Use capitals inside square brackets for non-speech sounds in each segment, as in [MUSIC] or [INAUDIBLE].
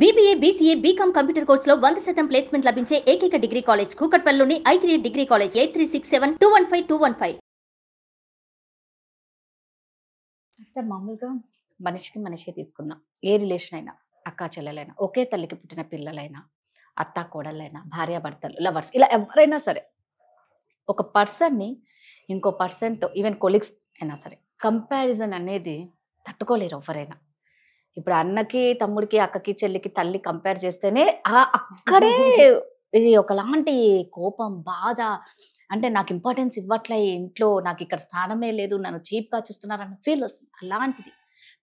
BBA BCA BCom computer కోర్సులో వంద శాతం ప్లేస్మెంట్ లభించే ఏకైక డిగ్రీ కాలేజ్ కూకట్పల్లిలోని I three degree college eight three six seven two one five two one five మామూలుగా మనిషికి మనిషి తీసుకుందాం ఏ రిలేషన్ అయినా అక్క చెల్లెలైనా ఒకే తల్లికి పుట్టిన పిల్లలైనా అత్త కోడలైనా భార్యాభర్తలు లవర్స్ ఇలా ఎవరైనా సరే ఒక పర్సన్ని ఇంకో పర్సన్తో ఈవెన్ కొలీగ్స్ అయినా సరే కంపారిజన్ అనేది తట్టుకోలేరు ఎవరైనా ఇప్పుడు అన్నకి తమ్ముడికి అక్కకి చెల్లికి తల్లి కంపేర్ చేస్తేనే అక్కడే [LAUGHS] ఇది ఒకలాంటి కోపం బాధ అంటే నాకు ఇంపార్టెన్స్ ఇవ్వట్లే ఇంట్లో నాకు ఇక్కడ స్థానమే లేదు నన్ను చీప్గా చూస్తున్నారన్న ఫీల్ వస్తుంది అలాంటిది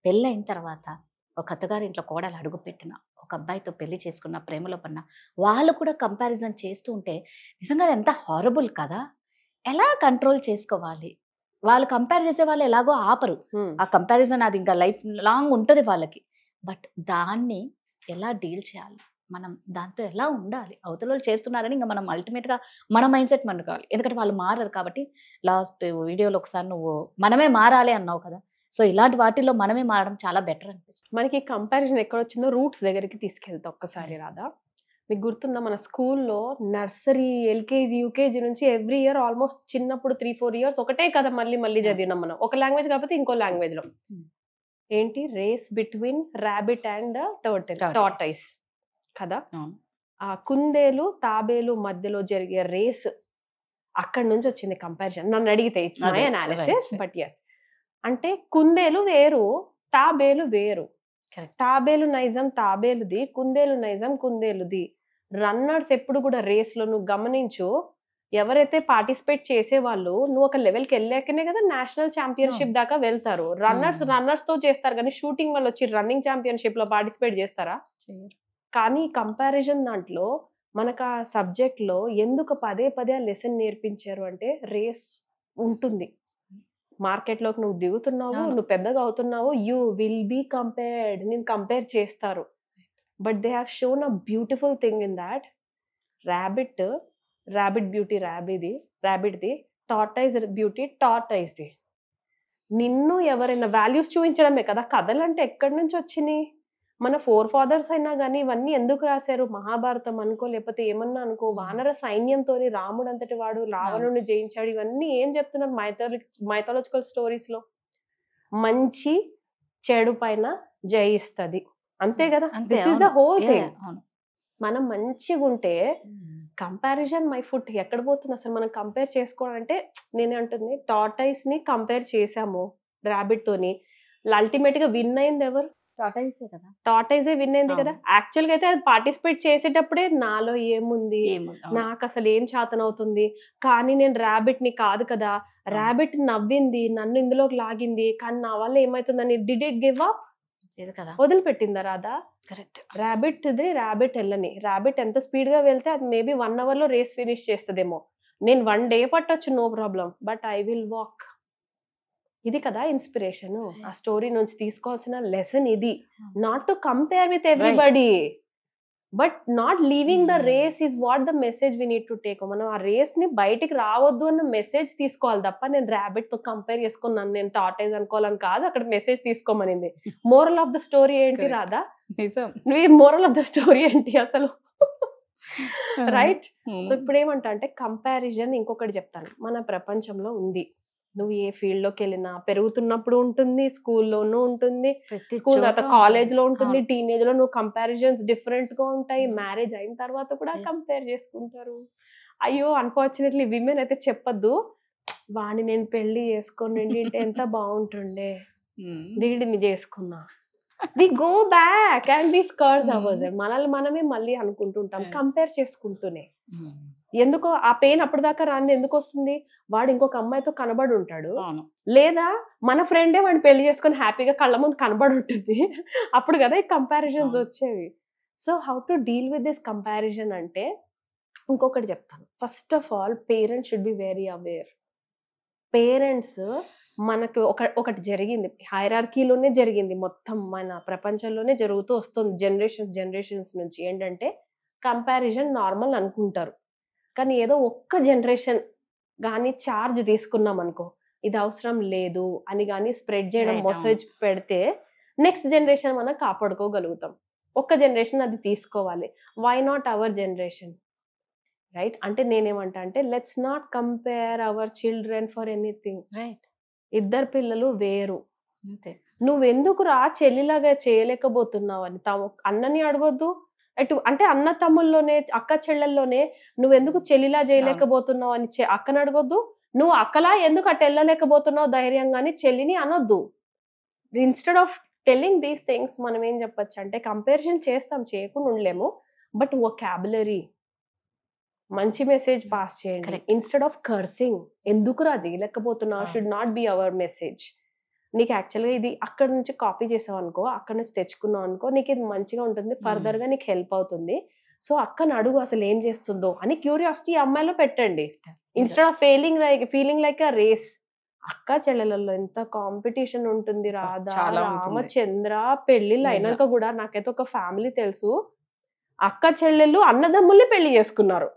పెళ్ళైన తర్వాత ఒక అత్తగారి ఇంట్లో కోడలు అడుగు పెట్టిన ఒక అబ్బాయితో పెళ్లి చేసుకున్న ప్రేమలో పడిన వాళ్ళు కూడా కంపారిజన్ చేస్తూ ఉంటే నిజంగా అది ఎంత హారబుల్ కదా ఎలా కంట్రోల్ చేసుకోవాలి వాళ్ళు కంపేర్ చేసే వాళ్ళు ఎలాగో ఆపరు ఆ కంపారిజన్ అది ఇంకా లైఫ్ లాంగ్ ఉంటుంది వాళ్ళకి బట్ దాన్ని ఎలా డీల్ చేయాలి మనం దాంతో ఎలా ఉండాలి అవతల వాళ్ళు చేస్తున్నారని ఇంకా మనం అల్టిమేట్గా మన మైండ్ సెట్ మనకు కావాలి ఎందుకంటే వాళ్ళు మారరు కాబట్టి లాస్ట్ వీడియోలో ఒకసారి నువ్వు మనమే మారాలి అన్నావు కదా సో ఇలాంటి వాటిల్లో మనమే మారడం చాలా బెటర్ అనిపిస్తుంది మనకి కంపారిజన్ ఎక్కడ వచ్చిందో రూట్స్ దగ్గరికి తీసుకెళ్తా ఒక్కసారి రాదా మీకు గుర్తుందా మన స్కూల్లో నర్సరీ ఎల్కేజీ యూకేజీ నుంచి ఎవ్రీ ఇయర్ ఆల్మోస్ట్ చిన్నప్పుడు త్రీ ఫోర్ ఇయర్స్ ఒకటే కదా మళ్ళీ మళ్ళీ చదివినాం మనం ఒక లాంగ్వేజ్ కాకపోతే ఇంకో లాంగ్వేజ్లో ఏంటి race between rabbit and turtle tortoise కదా ఆ కుందేలు తాబేలు మధ్యలో జరిగే రేస్ అక్కడ నుంచి వచ్చింది కంపారిజన్ నన్ను అడిగితే it's my analysis but yes అంటే కుందేలు వేరు తాబేలు వేరు తాబేలు నైజం తాబేలుది కుందేలు నైజం కుందేలుది రన్నర్స్ ఎప్పుడు కూడా రేస్ లో నువ్వు గమనించు ఎవరైతే పార్టిసిపేట్ చేసే వాళ్ళు నువ్వు ఒక లెవెల్కి వెళ్ళాకనే కదా నేషనల్ ఛాంపియన్షిప్ దాకా వెళ్తారు రన్నర్స్ రన్నర్స్ తో చేస్తారు కానీ షూటింగ్ వాళ్ళు వచ్చి రన్నింగ్ ఛాంపియన్షిప్ లో పార్టిసిపేట్ చేస్తారా కానీ కంపారిజన్ దాంట్లో మనకు ఆ సబ్జెక్ట్ లో ఎందుకు పదే పదే ఆ లెసన్ నేర్పించారు అంటే రేస్ ఉంటుంది మార్కెట్లోకి నువ్వు దిగుతున్నావు నువ్వు పెద్దగా అవుతున్నావు యూ విల్ బీ కంపేర్డ్ నేను కంపేర్ చేస్తారు but they have shown a beautiful thing in that rabbit rabbit beauty ర్యాబిది ర్యాబిడ్ది టార్టైజ్ బ్యూటీ టార్టైజ్ది నిన్ను ఎవరైనా వాల్యూస్ చూపించడమే కదా కథలు అంటే ఎక్కడి నుంచి వచ్చినాయి మన ఫోర్ ఫాదర్స్ అయినా కానీ ఇవన్నీ ఎందుకు రాశారు మహాభారతం అనుకో లేకపోతే ఏమన్నా అనుకో వానర సైన్యంతో రాముడు అంతటి వాడు రావణుని జయించాడు ఇవన్నీ ఏం చెప్తున్నారు మైథాలజీ మైథాలజికల్ స్టోరీస్లో మంచి చెడు పైన జయిస్తుంది అంతే కదా ద హోల్ థింగ్ మనం మంచిగా ఉంటే కంపారిజన్ మై ఫుడ్ ఎక్కడ పోతుంది అసలు మనం కంపేర్ చేసుకోవాలంటే నేనే అంటుంది ని కంపేర్ చేసాము అల్టిమేట్ గా విన్ అయింది ఎవరు టాటైసే కదా టాటైజే విన్ అయింది కదా యాక్చువల్గా అయితే అది పార్టిసిపేట్ చేసేటప్పుడే నాలో ఏముంది నాకు అసలు ఏం అవుతుంది కానీ నేను ని కాదు కదా ర్యాబిట్ నవ్వింది నన్ను ఇందులోకి లాగింది కానీ నా వల్ల ఏమవుతుందని డిడ్ ఇట్ గివ్ అప్ కదా వదిలిపెట్టిందా రాధా కరెక్ట్ ఇది ర్యాబిట్ వెళ్ళని ర్యాబిట్ ఎంత స్పీడ్ గా వెళ్తే అది మేబీ వన్ అవర్ లో రేస్ ఫినిష్ చేస్తుందేమో నేను వన్ డే పట్టొచ్చు no problem but I will walk ఇది కదా ఇన్స్పిరేషన్ ఆ స్టోరీ నుంచి తీసుకోవాల్సిన లెసన్ ఇది not to compare with everybody but not leaving the race is what the message we need to take మనం ఆ రేస్ ని బయటికి రావద్దు అన్న మెసేజ్ తీసుకోవాలి తప్ప నేను ర్యాబిట్ తో కంపేర్ చేసుకున్నాను నేను టాటైజ్ అనుకోవాలని కాదు అక్కడ మెసేజ్ తీసుకోమనింది మోరల్ ఆఫ్ ద స్టోరీ ఏంటి Radha moral of the story ఏంటి అసలు రైట్ సో hmm. ఇప్పుడు ఏమంటా అంటే కంపారిజన్ ఇంకొకటి చెప్తాను మన ప్రపంచంలో ఉంది నువ్వు ఏ ఫీల్డ్ లోకి వెళ్ళినా పెరుగుతున్నప్పుడు ఉంటుంది స్కూల్లోనూ ఉంటుంది స్కూల్ తర్వాత కాలేజ్ లో ఉంటుంది టీనేజ్ లో నువ్వు కంపారిజన్స్ డిఫరెంట్ గా ఉంటాయి మ్యారేజ్ అయిన తర్వాత కూడా కంపేర్ చేసుకుంటారు అయ్యో అన్ఫార్చునేట్లీ విమెన్ అయితే చెప్పద్దు వాణి నేను పెళ్లి చేసుకొని ఏంటి ఎంత [LAUGHS] బాగుంటుండే వీడిని చేసుకున్నా we go back and we curse ours మనల్ని మనమే మళ్ళీ అనుకుంటుంటాం కంపేర్ చేసుకుంటూనే ఎందుకో ఆ పెయిన్ అప్పటిదాకా రాంది ఎందుకు వస్తుంది వాడు ఇంకొక అమ్మాయితో కనబడి ఉంటాడు లేదా మన ఫ్రెండే వాడిని పెళ్లి చేసుకుని హ్యాపీగా కళ్ళ ముందు కనబడి ఉంటుంది అప్పుడు కదా ఈ కంపారిజన్స్ వచ్చేవి so how to deal with this comparison అంటే ఇంకొకటి చెప్తాను first of all parents should be very aware parents మనకు ఒక ఒకటి జరిగింది హైరార్కీలోనే జరిగింది మొత్తం మన ప్రపంచంలోనే జరుగుతూ వస్తుంది జనరేషన్స్ జనరేషన్స్ నుంచి ఏంటంటే కంపారిజన్ నార్మల్ అనుకుంటారు కానీ ఏదో ఒక్క జనరేషన్ కానీ ఛార్జ్ తీసుకున్నాం అనుకో ఇది అవసరం లేదు అని కానీ స్ప్రెడ్ చేయడం మెసేజ్ పెడితే నెక్స్ట్ జనరేషన్ మనం కాపాడుకోగలుగుతాం ఒక్క జనరేషన్ అది తీసుకోవాలి why not our generation right అంటే నేనేమంటా అంటే let's not compare our children for anything right ఇద్దరు పిల్లలు వేరు నువ్వెందుకు రా చెల్లిలాగా చేయలేకపోతున్నావు అని తాము అన్నని అడగొద్దు అటు అంటే అన్న తమ్ముల్లోనే అక్క చెల్లెల్లోనే నువ్వు ఎందుకు చెల్లిలా చేయలేకపోతున్నావు అని అక్కను అడగొద్దు నువ్వు అక్కలా ఎందుకు అటు వెళ్ళలేకపోతున్నావు ధైర్యంగానే చెల్లిని అనొద్దు instead of telling these things మనం ఏం చెప్పొచ్చు అంటే కంపారిజన్ చేస్తాం చేయకుండా ఉండలేము బట్ ఓ క్యాబులరీ మంచి మెసేజ్ పాస్ hmm. చేయండి ఇన్స్టెడ్ ఆఫ్ కర్సింగ్ ఎందుకు రా చేయలేకపోతున్నావు should not be our message నీకు యాక్చువల్గా ఇది అక్కడ నుంచి కాపీ చేసావు అనుకో అక్కడ నుంచి తెచ్చుకున్నావు అనుకో నీకు ఇది మంచిగా ఉంటుంది ఫర్దర్గా నీకు హెల్ప్ అవుతుంది సో అక్కని అడుగు అసలు ఏం చేస్తుందో అని క్యూరియాసిటీ అమ్మాయిలో పెట్టండి instead of failing like feeling like a race అక్క చెల్లెలలో ఎంత కాంపిటీషన్ ఉంటుంది రాధా రామచంద్ర పెళ్లిళ్ళు అయినాక కూడా నాకైతే ఒక ఫ్యామిలీ తెలుసు అక్క చెల్లెలు అన్నదమ్ముల్ని పెళ్లి చేసుకున్నారు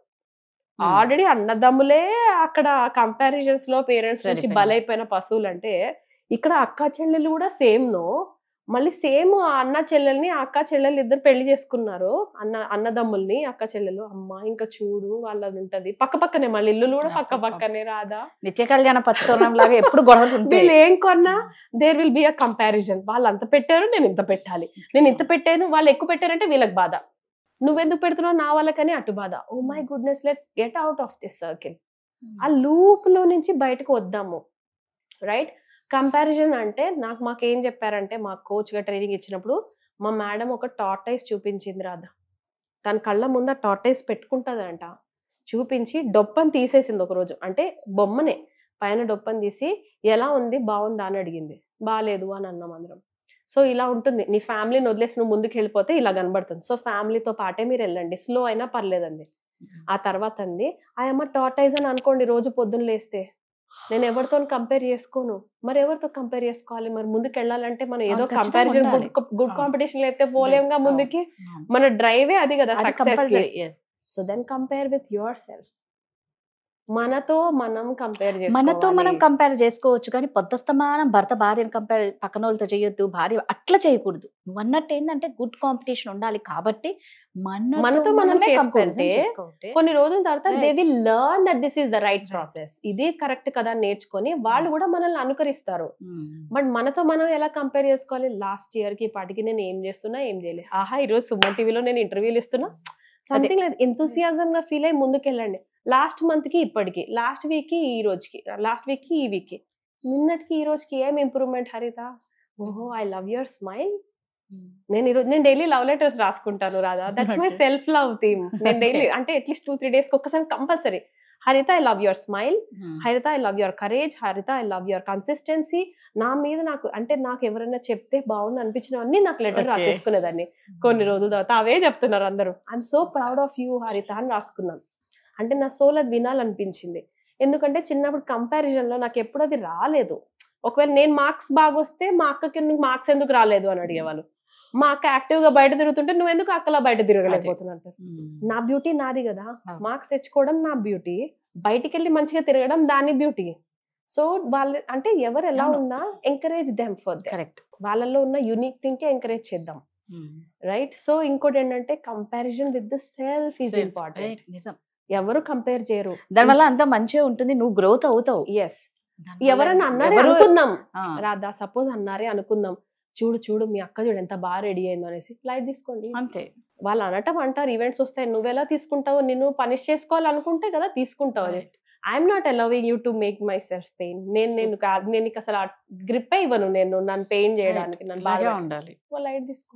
ఆల్రెడీ అన్నదమ్ములే అక్కడ కంపారిజన్స్ లో పేరెంట్స్ నుంచి బలైపోయిన పశువులు అంటే ఇక్కడ అక్క చెల్లెలు కూడా సేమ్ నో మళ్ళీ సేమ్ ఆ అన్న చెల్లెల్ని అక్క చెల్లెలు ఇద్దరు పెళ్లి చేసుకున్నారు అన్న అన్నదమ్ముల్ని అక్క చెల్లెలు అమ్మ ఇంకా చూడు వాళ్ళది ఉంటది పక్క పక్కనే మళ్ళీ ఇల్లు కూడా పక్క పక్కనే రాదా నిత్య కళ్యాణ పచ్చతోరణం లాగా ఎప్పుడు గొడవలు వీళ్ళు ఏం కొన్నా there will be a comparison వాళ్ళు అంత పెట్టారు నేను ఇంత పెట్టాలి నేను ఇంత పెట్టాను వాళ్ళు ఎక్కువ పెట్టారంటే వీళ్ళకి బాధ నువ్వెందుకు పెడుతున్నావు నా వాళ్ళకని అటు బాధ oh hmm. My goodness let's get out of this circle ఆ లూప్ లో నుంచి బయటకు వద్దాము రైట్ కంపారిజన్ అంటే నాకు మాకేం చెప్పారంటే మా కోచ్గా ట్రైనింగ్ ఇచ్చినప్పుడు మా మేడం ఒక టార్టైస్ చూపించింది రాధ తన కళ్ళ ముందు ఆ టార్టైస్ పెట్టుకుంటుందంట చూపించి డొప్పని తీసేసింది ఒకరోజు అంటే బొమ్మనే పైన డొప్పని తీసి ఎలా ఉంది బాగుందా అని అడిగింది బాగాలేదు అని అన్నాం అందరం సో ఇలా ఉంటుంది నీ ఫ్యామిలీని వదిలేసి నువ్వు ముందుకు వెళ్ళిపోతే ఇలా కనబడుతుంది సో ఫ్యామిలీతో పాటే మీరు వెళ్ళండి స్లో అయినా పర్లేదండి ఆ తర్వాత అంది ఆయమ్మ టార్టైజ్ అని అనుకోండి రోజు పొద్దున్న లేస్తే నేను ఎవరితో కంపేర్ చేసుకోను మరి ఎవరితో కంపేర్ చేసుకోవాలి మరి ముందుకు వెళ్ళాలంటే మనం ఏదో కంపారిజన్ గుడ్ కాంపిటీషన్ అయితే పోలేముగా ముందుకి మన డ్రైవే అది కదా so then compare with yourself మనతో మనం కంపేర్ మనతో మనం కంపేర్ చేసుకోవచ్చు కానీ పొద్దస్తమానం భర్త భార్యను కంపేర్ పక్కన వాళ్ళతో చేయొద్దు భార్య అట్లా చేయకూడదు నువ్వు అన్నట్టు ఏంటంటే గుడ్ కాంపిటీషన్ ఉండాలి కాబట్టి మనతో మనం కొన్ని రోజుల తర్వాత they will learn that this is the right process ఇది కరెక్ట్ కదా నేర్చుకొని వాళ్ళు hmm. కూడా మనల్ని అనుకరిస్తారు hmm. బట్ మనతో మనం ఎలా కంపేర్ చేసుకోవాలి లాస్ట్ ఇయర్ కి పాటికి నేను ఏం చేస్తున్నా ఏం చేయలేదు ఆహా ఈ రోజు సుమన్ టీవీలో నేను ఇంటర్వ్యూలు ఇస్తున్నా సంథింగ్ లేదు ఎంతూసియాజం గా ఫీల్ అయ్యి ముందుకెళ్ళండి లాస్ట్ మంత్కి ఇప్పటికి లాస్ట్ వీక్కి ఈ రోజుకి లాస్ట్ వీక్కి ఈ వీక్కి నిన్నటికి ఈ రోజుకి ఏం ఇంప్రూవ్మెంట్ హరిత ఓహో ఐ లవ్ యువర్ స్మైల్ నేను ఈరోజు నేను డైలీ లవ్ లెటర్స్ రాసుకుంటాను Radha that's my self love theme నేను [LAUGHS] డైలీ అంటే అట్లీస్ట్ టూ త్రీ డేస్కి ఒక్కసారి compulsory Haritha I love your smile Haritha I love your courage Haritha I love your consistency నా మీద నాకు అంటే నాకు ఎవరైనా చెప్తే బాగుంది అనిపించినవన్నీ నాకు లెటర్ రాసేసుకునేదాన్ని కొన్ని రోజుల తర్వాత అవే చెప్తున్నారు అందరూ I'm so proud of you Haritha అని రాసుకున్నాను అంటే నా సోల్ అది వినాలనిపించింది ఎందుకంటే చిన్నప్పుడు కంపారిజన్లో నాకు ఎప్పుడు అది రాలేదు ఒకవేళ నేను మార్క్స్ బాగా వస్తే మా అక్కకి మార్క్స్ ఎందుకు రాలేదు అని అడిగేవాళ్ళు మా అక్క యాక్టివ్ గా బయట తిరుగుతుంటే నువ్వు ఎందుకు అక్కలా బయట తిరగలేకపోతున్నా నా బ్యూటీ నాది కదా మార్క్స్ తెచ్చుకోవడం నా బ్యూటీ బయటికి వెళ్ళి మంచిగా తిరగడం దాని బ్యూటీ సో వాళ్ళ అంటే ఎవరు ఎలా ఉన్నా ఎంకరేజ్ దెమ్ ఫర్ కరెక్ట్ వాళ్ళల్లో ఉన్న యూనిక్ థింగ్ కి ఎంకరేజ్ చేద్దాం రైట్ సో ఇంకోటి ఏంటంటే comparison with the self is important ఎవరు కంపేర్ చేయరు దానివల్ల అంత మంచిగా ఉంటుంది నువ్వు గ్రోత్ అవుతావు ఎస్ ఎవరన్నా అన్నారే అనుకుందాం రాదా సపోజ్ అన్నారే అనుకుందాం చూడు చూడు మీ అక్క చూడు ఎంత బాగా రెడీ అయిందో అనేసి ఫ్లైట్ తీసుకోండి అంతే వాళ్ళు అనటం అంటారు ఈవెంట్స్ వస్తాయి నువ్వెలా తీసుకుంటావు నిన్ను పనిష్ చేసుకోవాలనుకుంటే కదా తీసుకుంటావు I'm not allowing you to make myself pain నేను నేను నేను అసలు గ్రిప్ అయ్యను నేను నన్ను పెయిన్ చేయడానికి నన్ను బాగా ఉండాలి లైట్ తీసుకో